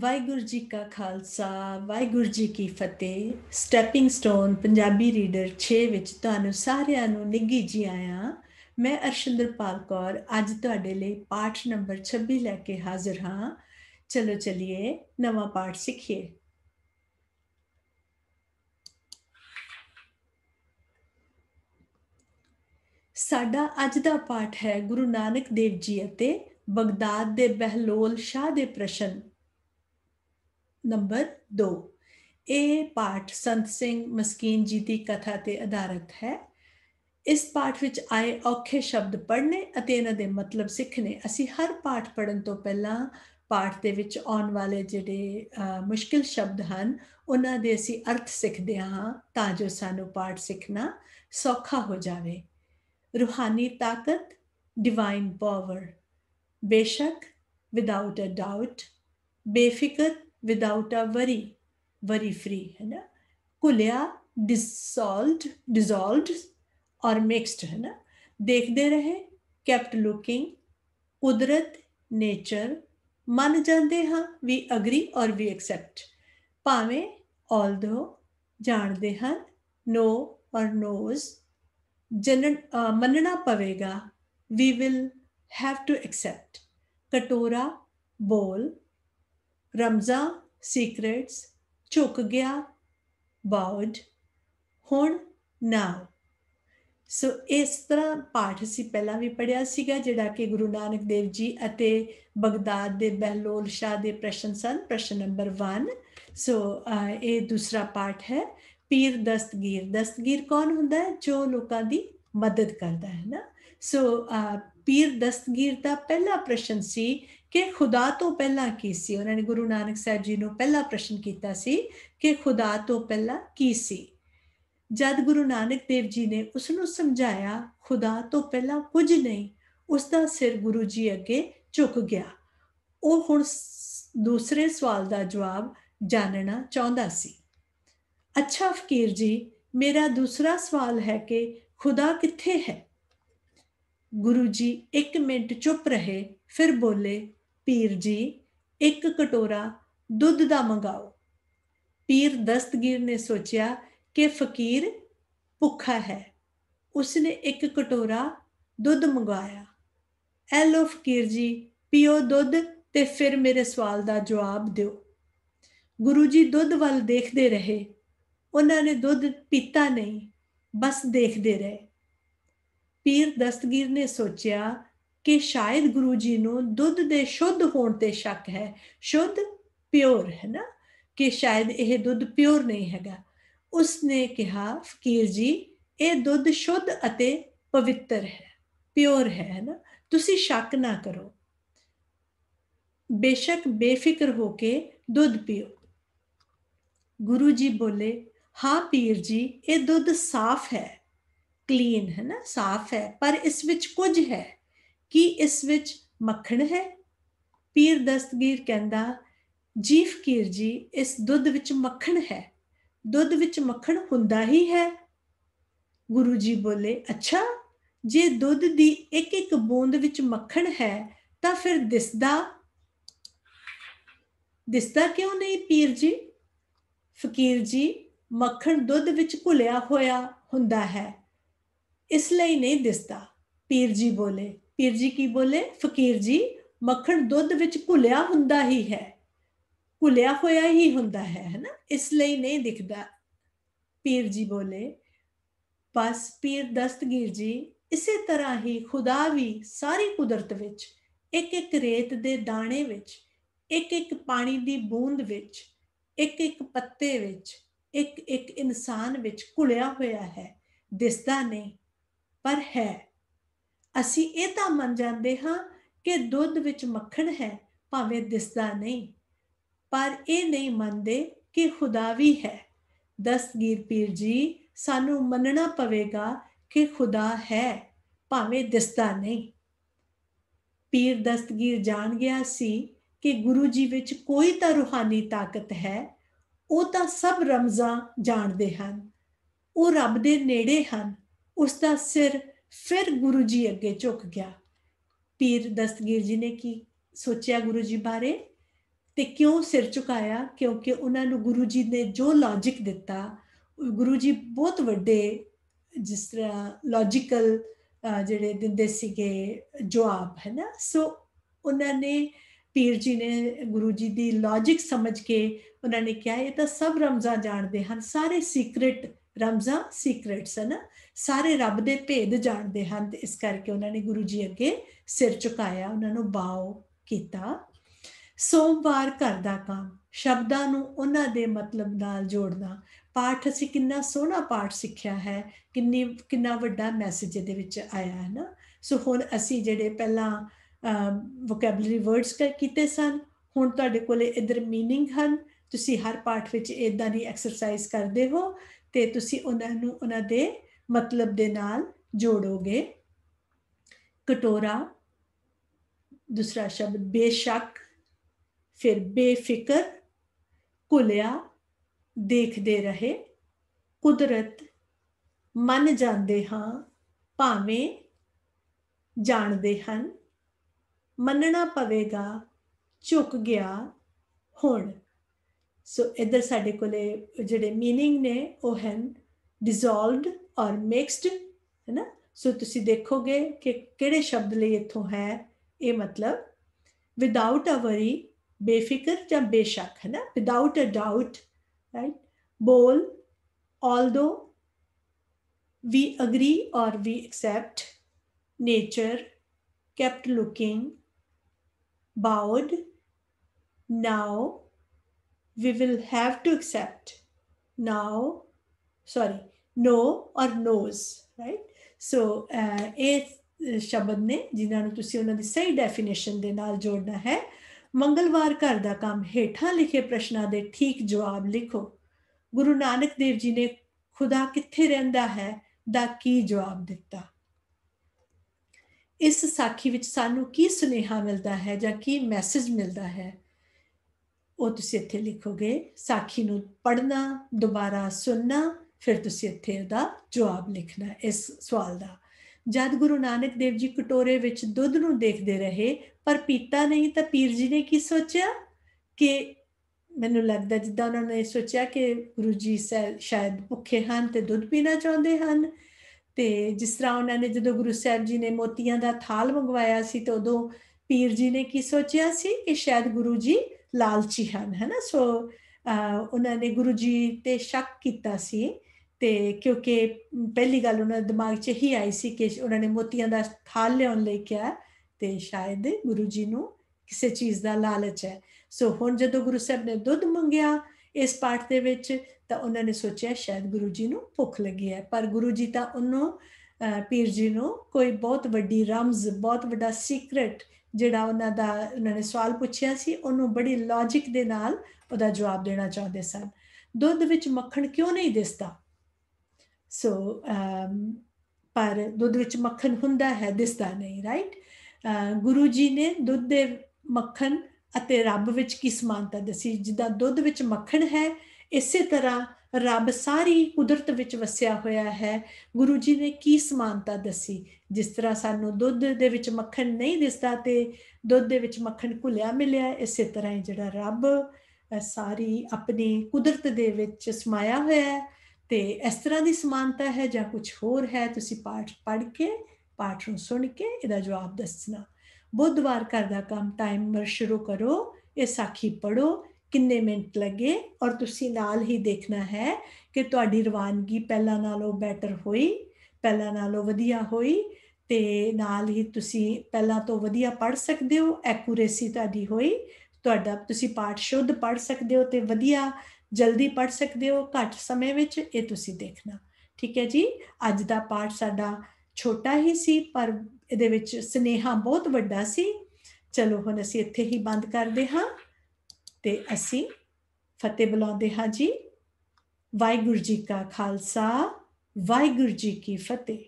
ਵਾਹਿਗੁਰੂ ਜੀ ਕਾ ਖਾਲਸਾ ਵਾਹਿਗੁਰੂ ਜੀ ਕੀ ਫਤਿਹ ਸਟੈਪਿੰਗ ਸਟੋਨ ਪੰਜਾਬੀ ਰੀਡਰ 6 ਵਿੱਚ ਤੁਹਾਨੂੰ ਸਾਰਿਆਂ ਨੂੰ ਨਿੱਗੀ ਜੀ ਆਇਆਂ ਮੈਂ ਅਰਸ਼ਿੰਦਰਪਾਲ ਕੌਰ ਅੱਜ ਤੁਹਾਡੇ ਲਈ ਪਾਠ ਨੰਬਰ 26 ਲੈ ਕੇ ਹਾਜ਼ਰ ਹਾਂ ਚਲੋ ਚਲਿਏ ਨਵਾਂ ਪਾਠ ਸਿੱਖੀਏ ਸਾਡਾ ਅੱਜ ਦਾ ਪਾਠ ਹੈ ਗੁਰੂ ਨਾਨਕ ਦੇਵ ਜੀ ਅਤੇ ਬਗਦਾਦ ਦੇ ਬਹਿਲੋਲ ਸ਼ਾਹ ਦੇ ਪ੍ਰਸ਼ਨ ਨੰਬਰ 2 ਇਹ ਪਾਠ ਸੰਤ ਸਿੰਘ ਮਸਕੀਨ ਜੀ ਦੀ ਕਥਾ ਤੇ ਆਧਾਰਿਤ ਹੈ ਇਸ ਪਾਠ ਵਿੱਚ ਆਏ ਔਖੇ ਸ਼ਬਦ ਪੜ੍ਹਨੇ ਅਤੇ ਇਹਨਾਂ ਦੇ ਮਤਲਬ ਸਿੱਖਨੇ ਅਸੀਂ ਹਰ ਪਾਠ ਪੜਨ ਤੋਂ ਪਹਿਲਾਂ ਪਾਠ ਦੇ ਵਿੱਚ ਆਉਣ ਵਾਲੇ ਜਿਹੜੇ ਮੁਸ਼ਕਿਲ ਸ਼ਬਦ ਹਨ ਉਹਨਾਂ ਦੇ ਅਸੀਂ ਅਰਥ ਸਿੱਖਦੇ ਹਾਂ ਤਾਂ ਜੋ ਸਾਨੂੰ ਪਾਠ ਸਿੱਖਣਾ ਸੌਖਾ ਹੋ ਜਾਵੇ ਰੂਹਾਨੀ ਤਾਕਤ ਡਿਵਾਈਨ ਪਾਵਰ ਬੇਸ਼ੱਕ ਵਿਦਆਊਟ ਅ ਡਾਊਟ ਬੇਫਿਕਰ without a worry, worry free. है ना? कुलिया dissolved, dissolved और mixed है ना? देखते रहे kept looking, ਕੁਦਰਤ nature ਮੰਨ ਜਾਂਦੇ ਹਾਂ ਵੀ ਅਗਰੀ ਔਰ ਵੀ ਐਕਸੈਪਟ ਭਾਵੇਂ ਆਲਦੋ ਜਾਣਦੇ ਹਨ ਨੋ ਔਰ ਨੋਜ਼ ਜਨਨ ਮੰਨਣਾ ਪਵੇਗਾ we will have to accept ਕਟੋਰਾ ਬੋਲ ਰਮਜ਼ਾ ਸੀਕ੍ਰੇਟਸ ਝੁਕ ਗਿਆ ਬਾਉਡ ਹੁਣ ਨਾਉ ਸੋ ਇਸ ਤਰ੍ਹਾਂ ਪਾਠ ਸੀ ਪਹਿਲਾਂ ਵੀ ਪੜਿਆ ਸੀਗਾ ਜਿਹੜਾ ਕਿ ਗੁਰੂ ਨਾਨਕ ਦੇਵ ਜੀ ਅਤੇ ਬਗਦਾਦ ਦੇ ਬਹਿਲੋਲ ਸ਼ਾਹ ਦੇ ਪ੍ਰਸ਼ਨ ਸਨ ਪ੍ਰਸ਼ਨ ਨੰਬਰ 1 ਸੋ ਇਹ ਦੂਸਰਾ ਪਾਠ ਹੈ ਪੀਰ ਦਸਤਗੀਰ ਦਸਤਗੀਰ ਕੌਣ ਹੁੰਦਾ ਹੈ ਜੋ ਲੋਕਾਂ ਦੀ ਮਦਦ ਕਰਦਾ ਹੈ ਨਾ ਸੋ ਪੀਰ ਦਸਤਗੀਰ ਦਾ ਪਹਿਲਾ ਪ੍ਰਸ਼ਨ ਸੀ ਕਿ ਖੁਦਾ ਤੋਂ ਪਹਿਲਾਂ ਕੀ ਸੀ ਉਹਨਾਂ ਨੇ ਗੁਰੂ ਨਾਨਕ ਸਾਹਿਬ ਜੀ ਨੂੰ ਪਹਿਲਾ ਪ੍ਰਸ਼ਨ ਕੀਤਾ ਸੀ ਕਿ ਖੁਦਾ ਤੋਂ ਪਹਿਲਾਂ ਕੀ ਸੀ ਜਦ ਗੁਰੂ ਨਾਨਕ ਦੇਵ ਜੀ ਨੇ ਉਸ ਨੂੰ ਸਮਝਾਇਆ ਖੁਦਾ ਤੋਂ ਪਹਿਲਾਂ ਕੁਝ ਨਹੀਂ ਉਸ ਦਾ ਸਿਰ ਗੁਰੂ ਜੀ ਅੱਗੇ ਝੁਕ ਗਿਆ ਉਹ ਹੁਣ ਦੂਸਰੇ ਸਵਾਲ ਦਾ ਜਵਾਬ ਜਾਣਨਾ ਚਾਹੁੰਦਾ ਸੀ ਅੱਛਾ ਫਕੀਰ ਜੀ ਮੇਰਾ ਦੂਸਰਾ ਸਵਾਲ ਹੈ ਕਿ ਖੁਦਾ ਕਿੱਥੇ ਹੈ ਗੁਰੂ ਜੀ 1 ਮਿੰਟ ਚੁੱਪ ਰਹੇ ਫਿਰ ਬੋਲੇ ਪੀਰ ਜੀ ਇੱਕ ਕਟੋਰਾ ਦੁੱਧ ਦਾ ਮੰਗਾਓ ਪੀਰ ਦਸਤਗੀਰ ਨੇ ਸੋਚਿਆ ਕਿ ਫਕੀਰ ਭੁੱਖਾ ਹੈ ਉਸਨੇ ਇੱਕ ਕਟੋਰਾ ਦੁੱਧ ਮੰਗਾਇਆ ਐ ਲੋ ਫਕੀਰ ਜੀ ਪੀਓ ਦੁੱਧ ਤੇ ਫਿਰ ਮੇਰੇ ਸਵਾਲ ਦਾ ਜਵਾਬ ਦਿਓ ਗੁਰੂ ਜੀ ਦੁੱਧ ਵੱਲ ਦੇਖਦੇ ਰਹੇ ਉਹਨਾਂ ਨੇ ਦੁੱਧ ਪੀਤਾ ਨਹੀਂ ਬਸ ਦੇਖਦੇ ਰਹੇ ਪੀਰ ਦਸਤਗੀਰ ਨੇ ਸੋਚਿਆ ਕਿ ਸ਼ਾਇਦ ਗੁਰੂ ਜੀ ਨੂੰ ਦੁੱਧ ਦੇ ਸ਼ੁੱਧ ਹੋਣ ਤੇ ਸ਼ੱਕ ਹੈ ਸ਼ੁੱਧ ਪਿਓਰ ਹੈ ਨਾ ਕਿ ਸ਼ਾਇਦ ਇਹ ਦੁੱਧ ਪਿਓਰ ਨਹੀਂ ਹੈਗਾ ਉਸਨੇ ਕਿਹਾ ਫਕੀਰ ਜੀ ਇਹ ਦੁੱਧ ਸ਼ੁੱਧ ਅਤੇ ਪਵਿੱਤਰ ਹੈ ਪਿਓਰ ਹੈ ਨਾ ਤੁਸੀਂ ਸ਼ੱਕ ਨਾ ਕਰੋ ਬੇਸ਼ੱਕ ਬੇਫਿਕਰ ਹੋ ਕੇ ਦੁੱਧ ਪੀਓ ਗੁਰੂ ਜੀ ਬੋਲੇ ਹਾਂ ਪੀਰ ਜੀ ਇਹ ਦੁੱਧ ਸਾਫ਼ ਹੈ ਕਲੀਨ ਹੈ ਨਾ ਸਾਫ਼ ਹੈ ਪਰ ਇਸ ਵਿੱਚ ਕੁਝ ਹੈ ਕਿ ਇਸ ਵਿੱਚ ਮੱਖਣ ਹੈ ਪੀਰ ਦਸਤਗੀਰ ਕਹਿੰਦਾ ਜੀਫ ਕੀਰ ਜੀ ਇਸ ਦੁੱਧ ਵਿੱਚ ਮੱਖਣ ਹੈ ਦੁੱਧ ਵਿੱਚ ਮੱਖਣ ਹੁੰਦਾ ਹੀ ਹੈ ਗੁਰੂ ਜੀ ਬੋਲੇ ਅੱਛਾ ਜੇ ਦੁੱਧ ਦੀ ਇੱਕ ਇੱਕ ਬੂੰਦ ਵਿੱਚ ਮੱਖਣ ਹੈ ਤਾਂ ਫਿਰ ਦਿਸਦਾ ਦਿਸਦਾ ਕਿਉਂ ਨਹੀਂ ਪੀਰ ਜੀ ਫਕੀਰ ਜੀ ਮੱਖਣ ਦੁੱਧ ਵਿੱਚ ਘੁਲਿਆ ਹੋਇਆ ਹੁੰਦਾ ਹੈ ਇਸ ਲਈ ਨਹੀਂ ਦਿਸਦਾ ਪੀਰ ਜੀ ਬੋਲੇ ਪੀਰ ਜੀ ਕੀ ਬੋਲੇ ਫਕੀਰ ਜੀ ਮੱਖਣ ਦੁੱਧ ਵਿੱਚ ਘੁਲਿਆ ਹੁੰਦਾ ਹੀ ਹੈ ਘੁਲਿਆ ਹੋਇਆ ਹੀ ਹੁੰਦਾ ਹੈ ਹੈਨਾ ਇਸ ਲਈ ਨਹੀਂ ਦਿਖਦਾ ਪੀਰ ਜੀ ਬੋਲੇ ਬਸ ਪੀਰ ਦਸਤਗੀਰ ਜੀ ਇਸੇ ਤਰ੍ਹਾਂ ਹੀ ਖੁਦਾ ਵੀ ਸਾਰੀ ਕੁਦਰਤ ਵਿੱਚ ਇੱਕ ਇੱਕ ਰੇਤ ਦੇ ਦਾਣੇ ਵਿੱਚ ਇੱਕ ਇੱਕ ਪਾਣੀ ਦੀ ਬੂੰਦ ਵਿੱਚ ਇੱਕ ਇੱਕ ਪੱਤੇ ਵਿੱਚ ਇੱਕ ਇੱਕ ਇਨਸਾਨ ਵਿੱਚ ਘੁਲਿਆ ਹੋਇਆ ਹੈ ਦਿਸਦਾ ਨਹੀਂ ਪਰ ਹੈ ਅਸੀਂ ਇਹ ਤਾਂ ਮੰਨ ਜਾਂਦੇ ਹਾਂ ਕਿ ਦੁੱਧ ਵਿੱਚ ਮੱਖਣ ਹੈ ਭਾਵੇਂ ਦਿਸਦਾ ਨਹੀਂ ਪਰ ਇਹ ਨਹੀਂ ਮੰਨਦੇ ਕਿ ਖੁਦਾ ਵੀ ਹੈ ਦਸਗੀਰ ਪੀਰ ਜੀ ਸਾਨੂੰ ਮੰਨਣਾ ਪਵੇਗਾ ਕਿ ਖੁਦਾ ਹੈ ਭਾਵੇਂ ਦਿਸਦਾ ਨਹੀਂ ਪੀਰ ਦਸਤਗੀਰ ਜਾਣ ਗਿਆ ਸੀ ਕਿ ਗੁਰੂ ਜੀ ਵਿੱਚ ਕੋਈ ਤਾਂ ਰੂਹਾਨੀ ਤਾਕਤ ਹੈ ਉਹ ਤਾਂ ਸਭ ਰਮਜ਼ਾਂ ਜਾਣਦੇ ਹਨ ਉਹ ਰੱਬ ਦੇ ਨੇੜੇ ਹਨ ਉਸ ਦਾ ਸਿਰ ਫਿਰ ਗੁਰੂ ਜੀ ਅੱਗੇ ਝੁਕ ਗਿਆ ਪੀਰ ਦਸਤਗੀਰ ਜੀ ਨੇ ਕੀ ਸੋਚਿਆ ਗੁਰੂ ਜੀ ਬਾਰੇ ਤੇ ਕਿਉਂ ਸਿਰ ਝੁਕਾਇਆ ਕਿਉਂਕਿ ਉਹਨਾਂ ਨੂੰ ਗੁਰੂ ਜੀ ਨੇ ਜੋ ਲੌਜੀਕ ਦਿੱਤਾ ਗੁਰੂ ਜੀ ਬਹੁਤ ਵੱਡੇ ਜਿਸ ਤਰ੍ਹਾਂ ਲੌਜੀਕਲ ਜਿਹੜੇ ਦਿੰਦੇ ਸੀਗੇ ਜਵਾਬ ਹੈ ਨਾ ਸੋ ਉਹਨਾਂ ਨੇ ਪੀਰ ਜੀ ਨੇ ਗੁਰੂ ਜੀ ਦੀ ਲੌਜੀਕ ਸਮਝ ਕੇ ਉਹਨਾਂ ਨੇ ਕਿਹਾ ਇਹ ਤਾਂ ਸਭ ਰਮਜ਼ਾ ਜਾਣਦੇ ਹਨ ਸਾਰੇ ਸੀਕ੍ਰੇਟ ਰਮਜ਼ਾ ਸੀਕ੍ਰੇਟਸ ਹਨ ਸਾਰੇ ਰੱਬ ਦੇ ਭੇਦ ਜਾਣਦੇ ਹਨ ਤੇ ਇਸ ਕਰਕੇ ਉਹਨਾਂ ਨੇ ਗੁਰੂ ਜੀ ਅੱਗੇ ਸਿਰ ਝੁਕਾਇਆ ਉਹਨਾਂ ਨੂੰ ਬਾਉ ਕੀਤਾ ਸੋਮਵਾਰ ਘਰ ਦਾ ਕੰਮ ਸ਼ਬਦਾਂ ਨੂੰ ਉਹਨਾਂ ਦੇ ਮਤਲਬ ਨਾਲ ਜੋੜਨਾ ਪਾਠ ਅਸੀਂ ਕਿੰਨਾ ਸੋਹਣਾ ਪਾਠ ਸਿੱਖਿਆ ਹੈ ਕਿੰਨੀ ਕਿੰਨਾ ਵੱਡਾ ਮੈਸੇਜ ਇਹਦੇ ਵਿੱਚ ਆਇਆ ਹੈ ਨਾ ਸੋ ਹੁਣ ਅਸੀਂ ਜਿਹੜੇ ਪਹਿਲਾਂ ਵੋਕੈਬਲਰੀ ਵਰਡਸ ਕੀਤੇ ਸਨ ਹੁਣ ਤੁਹਾਡੇ ਕੋਲੇ ਇਧਰ मीनिंग ਹਨ ਤੁਸੀਂ ਹਰ ਪਾਠ ਵਿੱਚ ਇਦਾਂ ਦੀ ਐਕਸਰਸਾਈਜ਼ ਕਰਦੇ ਹੋ ਤੇ ਤੁਸੀਂ ਉਹਨਾਂ ਨੂੰ ਉਹਨਾਂ ਦੇ ਮਤਲਬ ਦੇ ਨਾਲ ਜੋੜੋਗੇ ਕਟੋਰਾ ਦੂਸਰਾ ਸ਼ਬਦ ਬੇਸ਼ੱਕ ਫਿਰ ਬੇਫਿਕਰ ਕੁਲਿਆ ਦੇਖਦੇ ਰਹੇ ਕੁਦਰਤ ਮੰਨ ਜਾਂਦੇ ਹਾਂ ਭਾਵੇਂ ਜਾਣਦੇ ਹਨ ਮੰਨਣਾ ਪਵੇਗਾ ਝੁਕ ਗਿਆ ਹੁਣ ਸੋ ਇੱਧਰ ਸਾਡੇ ਕੋਲੇ ਜਿਹੜੇ मीनिंग ਨੇ ਉਹ ਹਨ ਡਿਸੋਲਵਡ ਔਰ ਮਿਕਸਡ ਹੈ ਨਾ ਸੋ ਤੁਸੀਂ ਦੇਖੋਗੇ ਕਿ ਕਿਹੜੇ ਸ਼ਬਦ ਲਈ ਇੱਥੋਂ ਹੈ ਇਹ ਮਤਲਬ ਵਿਦਆਊਟ ਅ ਵਰੀ ਬੇਫਿਕਰ ਜਾਂ ਬੇਸ਼ੱਕ ਹੈ ਨਾ ਵਿਦਆਊਟ ਅ ਡਾਊਟ ਰਾਈਟ ਬੋਲ although we agree or we accept nature kept looking ਬਾਉਡ now we will have to accept now, sorry, no or knows, right? So uh, ਇਹ ਸ਼ਬਦ ਨੇ ਜਿਨ੍ਹਾਂ ਨੂੰ ਤੁਸੀਂ ਉਹਨਾਂ ਦੀ ਸਹੀ ਡੈਫੀਨੇਸ਼ਨ ਦੇ ਨਾਲ ਜੋੜਨਾ ਹੈ ਮੰਗਲਵਾਰ ਘਰ ਦਾ ਕੰਮ ਹੇਠਾਂ ਲਿਖੇ ਪ੍ਰਸ਼ਨਾਂ ਦੇ ਠੀਕ ਜਵਾਬ ਲਿਖੋ ਗੁਰੂ ਨਾਨਕ ਦੇਵ ਜੀ ਨੇ ਖੁਦਾ ਕਿੱਥੇ ਰਹਿੰਦਾ ਹੈ ਦਾ ਕੀ ਜਵਾਬ ਦਿੱਤਾ ਇਸ ਸਾਖੀ ਵਿੱਚ ਸਾਨੂੰ ਕੀ ਸੁਨੇਹਾ ਮਿਲਦਾ ਹੈ ਜਾਂ ਕੀ ਮੈਸੇਜ ਮਿਲਦਾ ਹੈ ਉਹ ਤੁਸੀਂ ਇੱਥੇ ਲਿਖੋਗੇ ਸਾਖੀ ਨੂੰ ਪੜਨਾ ਦੁਬਾਰਾ ਸੁਣਨਾ ਫਿਰ ਤੁਸੀਂ ਇੱਥੇ ਦਾ ਜਵਾਬ ਲਿਖਣਾ ਇਸ ਸਵਾਲ ਦਾ ਜਦ ਗੁਰੂ ਨਾਨਕ ਦੇਵ ਜੀ ਕਟੋਰੇ ਵਿੱਚ ਦੁੱਧ ਨੂੰ ਦੇਖਦੇ ਰਹੇ ਪਰ ਪੀਤਾ ਨਹੀਂ ਤਾਂ ਪੀਰ ਜੀ ਨੇ ਕੀ ਸੋਚਿਆ ਕਿ ਮੈਨੂੰ ਲੱਗਦਾ ਜਿੱਦਾਂ ਉਹਨਾਂ ਨੇ ਸੋਚਿਆ ਕਿ ਗੁਰੂ ਜੀ ਸ਼ਾਇਦ ਭੁੱਖੇ ਹਨ ਤੇ ਦੁੱਧ ਪੀਣਾ ਚਾਹੁੰਦੇ ਹਨ ਤੇ ਜਿਸ ਤਰ੍ਹਾਂ ਉਹਨਾਂ ਨੇ ਜਦੋਂ ਗੁਰੂ ਸਾਹਿਬ ਜੀ ਨੇ ਮੋਤੀਆਂ ਦਾ ਥਾਲ ਮੰਗਵਾਇਆ ਸੀ ਤਾਂ ਉਦੋਂ ਪੀਰ ਜੀ ਨੇ ਕੀ ਸੋਚਿਆ ਸੀ ਕਿ ਸ਼ਾਇਦ ਗੁਰੂ ਜੀ ਲਾਲਚੀ ਹਨ ਹੈਨਾ ਸੋ ਉਹਨਾਂ ਨੇ ਗੁਰੂ ਜੀ ਤੇ ਸ਼ੱਕ ਕੀਤਾ ਸੀ ਤੇ ਕਿਉਂਕਿ ਪਹਿਲੀ ਗੱਲ ਉਹਨਾਂ ਦੇ ਦਿਮਾਗ 'ਚ ਹੀ ਆਈ ਸੀ ਕਿ ਉਹਨਾਂ ਨੇ ਮੋਤੀਆਂ ਦਾ ਥਾਲ ਲਿਆਉਣ ਲਈ ਕਿਹਾ ਤੇ ਸ਼ਾਇਦ ਗੁਰੂ ਜੀ ਨੂੰ ਕਿਸੇ ਚੀਜ਼ ਦਾ ਲਾਲਚ ਹੈ ਸੋ ਹੁਣ ਜਦੋਂ ਗੁਰੂ ਸਾਹਿਬ ਨੇ ਦੁੱਧ ਮੰਗਿਆ ਇਸ ਪਾਠ ਦੇ ਵਿੱਚ ਤਾਂ ਉਹਨਾਂ ਨੇ ਸੋਚਿਆ ਸ਼ਾਇਦ ਗੁਰੂ ਜੀ ਨੂੰ ਭੁੱਖ ਲੱਗੀ ਹੈ ਪਰ ਗੁਰੂ ਜੀ ਤਾਂ ਉਹਨੂੰ ਪੀਰ ਜੀ ਨੂੰ ਕੋਈ ਬਹੁਤ ਵੱਡੀ ਰਮਜ਼ ਬਹੁਤ ਵੱਡਾ ਸੀਕ੍ਰੇਟ ਜਿਹੜਾ ਉਹਨਾਂ ਦਾ ਉਹਨਾਂ ਨੇ ਸਵਾਲ ਪੁੱਛਿਆ ਸੀ ਉਹਨੂੰ ਬੜੀ ਲੌਜੀਕ ਦੇ ਨਾਲ ਉਹਦਾ ਜਵਾਬ ਦੇਣਾ ਚਾਹੁੰਦੇ ਸਨ ਦੁੱਧ ਵਿੱਚ ਮੱਖਣ ਕਿਉਂ ਨਹੀਂ ਦਿਸਦਾ ਸੋ ਪਰ ਦੁੱਧ ਵਿੱਚ ਮੱਖਣ ਹੁੰਦਾ ਹੈ ਦਿਸਦਾ ਨਹੀਂ ਰਾਈਟ ਗੁਰੂ ਜੀ ਨੇ ਦੁੱਧ ਦੇ ਮੱਖਣ ਅਤੇ ਰੱਬ ਵਿੱਚ ਕੀ ਸਮਾਨਤਾ ਦੱਸੀ ਜਿੱਦਾਂ ਦੁੱਧ ਵਿੱਚ ਮੱਖਣ ਹੈ ਇਸੇ ਤਰ੍ਹਾਂ ਰੱਬ ਸਾਰੀ ਕੁਦਰਤ ਵਿੱਚ ਵਸਿਆ ਹੋਇਆ ਹੈ ਗੁਰੂ ਜੀ ਨੇ ਕੀ ਸਮਾਨਤਾ ਦੱਸੀ ਜਿਸ ਤਰ੍ਹਾਂ ਸਾਨੂੰ ਦੁੱਧ ਦੇ ਵਿੱਚ ਮੱਖਣ ਨਹੀਂ ਦਿਸਦਾ ਤੇ ਦੁੱਧ ਦੇ ਵਿੱਚ ਮੱਖਣ ਘੁਲਿਆ ਮਿਲਿਆ ਇਸੇ ਤਰ੍ਹਾਂ ਹੀ ਜਿਹੜਾ ਰੱਬ ਸਾਰੀ ਆਪਣੀ ਕੁਦਰਤ ਦੇ ਵਿੱਚ ਸਮਾਇਆ ਹੋਇਆ ਹੈ ਤੇ ਇਸ ਤਰ੍ਹਾਂ ਦੀ ਸਮਾਨਤਾ ਹੈ ਜਾਂ ਕੁਝ ਹੋਰ ਹੈ ਤੁਸੀਂ ਪਾਠ ਪੜ੍ਹ ਕੇ ਪਾਠ ਨੂੰ ਸੁਣ ਕੇ ਇਹਦਾ ਜਵਾਬ ਦੱਸਣਾ ਬੁੱਧਵਾਰ ਕਰਦਾ ਦਾ ਕੰਮ ਟਾਈਮਰ ਸ਼ੁਰੂ ਕਰੋ ਇਹ ਸਾਖੀ ਪੜੋ ਕਿੰਨੇ ਮਿੰਟ ਲੱਗੇ ਔਰ ਤੁਸੀਂ ਨਾਲ ਹੀ ਦੇਖਣਾ ਹੈ ਕਿ ਤੁਹਾਡੀ ਰਵਾਨਗੀ ਪਹਿਲਾਂ ਨਾਲੋਂ ਬੈਟਰ ਹੋਈ ਪਹਿਲਾਂ ਨਾਲੋਂ ਵਧੀਆ ਹੋਈ ਤੇ ਨਾਲ ਹੀ ਤੁਸੀਂ ਪਹਿਲਾਂ ਤੋਂ ਵਧੀਆ ਪੜ ਸਕਦੇ ਹੋ ਐਕੂਰੇਸੀ ਤੁਹਾਡੀ ਹੋਈ ਤੁਹਾਡਾ ਤੁਸੀਂ ਪਾਠ ਸ਼ੁੱਧ ਪੜ ਸਕਦੇ ਹੋ ਤੇ ਵਧੀਆ ਜਲਦੀ ਪੜ ਸਕਦੇ ਹੋ ਘੱਟ ਸਮੇਂ ਵਿੱਚ ਇਹ ਤੁਸੀਂ ਦੇਖਣਾ ਠੀਕ ਹੈ ਜੀ ਅੱਜ ਦਾ ਪਾਠ ਸਾਡਾ ਛੋਟਾ ਹੀ ਸੀ ਪਰ ਇਹਦੇ ਵਿੱਚ ਸਨੇਹਾ ਬਹੁਤ ਵੱਡਾ ਸੀ ਚਲੋ ਹੁਣ ਅਸੀਂ ਇੱਥੇ ਹੀ ਬੰਦ ਕਰਦੇ ਹਾਂ ਤੇ ਅਸੀਂ ਫਤਿਹ ਬੁਲਾਉਂਦੇ ਹਾਂ ਜੀ ਵਾਹਿਗੁਰੂ ਜੀ ਕਾ ਖਾਲਸਾ ਵਾਹਿਗੁਰੂ ਜੀ ਕੀ ਫਤਿਹ